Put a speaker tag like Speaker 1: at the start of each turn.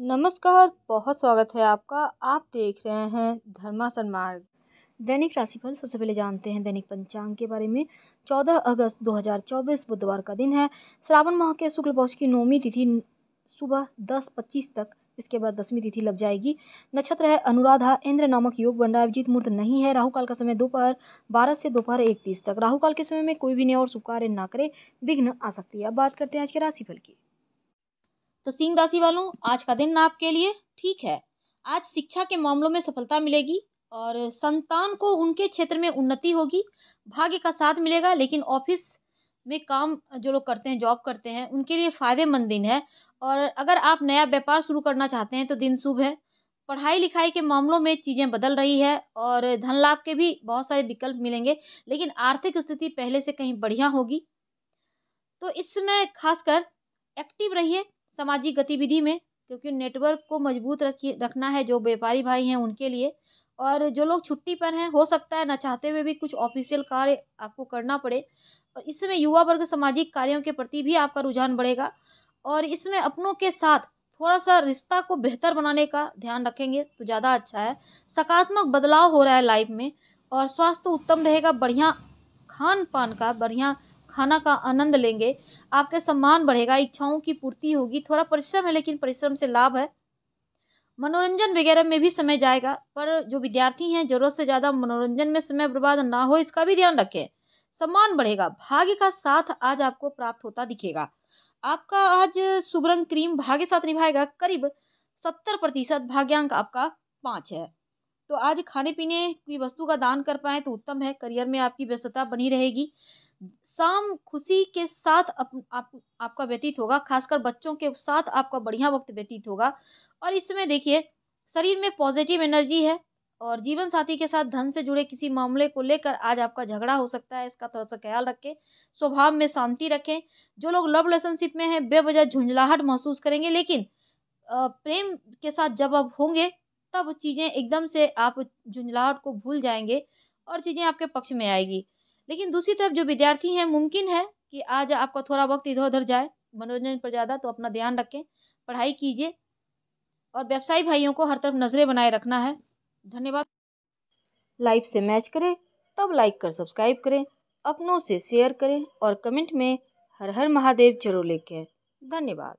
Speaker 1: नमस्कार बहुत स्वागत है आपका आप देख रहे हैं धर्मा सन्मार्ग दैनिक राशिफल सबसे पहले जानते हैं दैनिक पंचांग के बारे में 14 अगस्त 2024 बुधवार का दिन है श्रावण माह के शुक्ल पक्ष की नौवीं तिथि सुबह दस पच्चीस तक इसके बाद दसवीं तिथि लग जाएगी नक्षत्र है अनुराधा इंद्र नामक योग बन रहा है अभिजीत मुहूर्त नहीं है राहु काल का समय दोपहर बारह से दोपहर एक तीस तक राहु काल के समय में कोई भी नया और शुभ कार्य ना करे विघ्न आ सकती है अब बात करते हैं आज के राशिफल की तो सिंह राशि वालों आज का दिन आपके लिए ठीक है आज शिक्षा के मामलों में सफलता मिलेगी और संतान को उनके क्षेत्र में उन्नति होगी भाग्य का साथ मिलेगा लेकिन ऑफिस में काम जो लोग करते हैं जॉब करते हैं उनके लिए फ़ायदेमंद दिन है और अगर आप नया व्यापार शुरू करना चाहते हैं तो दिन शुभ है पढ़ाई लिखाई के मामलों में चीज़ें बदल रही है और धन लाभ के भी बहुत सारे विकल्प मिलेंगे लेकिन आर्थिक स्थिति पहले से कहीं बढ़िया होगी तो इस समय खासकर एक्टिव रहिए सामाजिक गतिविधि में क्योंकि नेटवर्क को मजबूत रखिए रखना है जो व्यापारी भाई हैं उनके लिए और जो लोग छुट्टी पर हैं हो सकता है ना चाहते हुए भी कुछ ऑफिशियल कार्य आपको करना पड़े और इसमें युवा वर्ग सामाजिक कार्यों के प्रति भी आपका रुझान बढ़ेगा और इसमें अपनों के साथ थोड़ा सा रिश्ता को बेहतर बनाने का ध्यान रखेंगे तो ज़्यादा अच्छा है सकारात्मक बदलाव हो रहा है लाइफ में और स्वास्थ्य उत्तम रहेगा बढ़िया खान पान का बढ़िया खाना का आनंद लेंगे आपका सम्मान बढ़ेगा इच्छाओं की पूर्ति होगी थोड़ा परिश्रम है लेकिन परिश्रम से लाभ है मनोरंजन वगैरह में भी समय जाएगा पर जो विद्यार्थी हैं जरूरत से ज़्यादा मनोरंजन में समय बर्बाद ना हो इसका भी ध्यान रखें सम्मान बढ़ेगा भाग्य का साथ आज आपको प्राप्त होता दिखेगा आपका आज शुभ रंग क्रीम भाग्य साथ निभाएगा करीब सत्तर प्रतिशत भाग्यांक आपका पांच है तो आज खाने पीने की वस्तु का दान कर पाए तो उत्तम है करियर में आपकी व्यस्तता बनी रहेगी शाम खुशी के साथ अप, आप, आपका व्यतीत होगा खासकर बच्चों के साथ आपका बढ़िया वक्त व्यतीत होगा और इसमें देखिए शरीर में पॉजिटिव एनर्जी है और जीवन साथी के साथ धन से जुड़े किसी मामले को लेकर आज आपका झगड़ा हो सकता है इसका थोड़ा सा ख्याल रखें स्वभाव में शांति रखें जो लोग लव रिलेशनशिप में हैं बेवजह झुंझलाहट महसूस करेंगे लेकिन प्रेम के साथ जब आप होंगे तब चीज़ें एकदम से आप झुंझलाहट को भूल जाएंगे और चीज़ें आपके पक्ष में आएगी लेकिन दूसरी तरफ जो विद्यार्थी हैं मुमकिन है कि आज आपका थोड़ा वक्त इधर उधर जाए मनोरंजन पर ज़्यादा तो अपना ध्यान रखें पढ़ाई कीजिए और व्यवसायी भाइयों को हर तरफ नज़रें बनाए रखना है धन्यवाद लाइव से मैच करें तब लाइक कर सब्सक्राइब करें अपनों से शेयर करें और कमेंट में हर हर महादेव जरूर लिखें धन्यवाद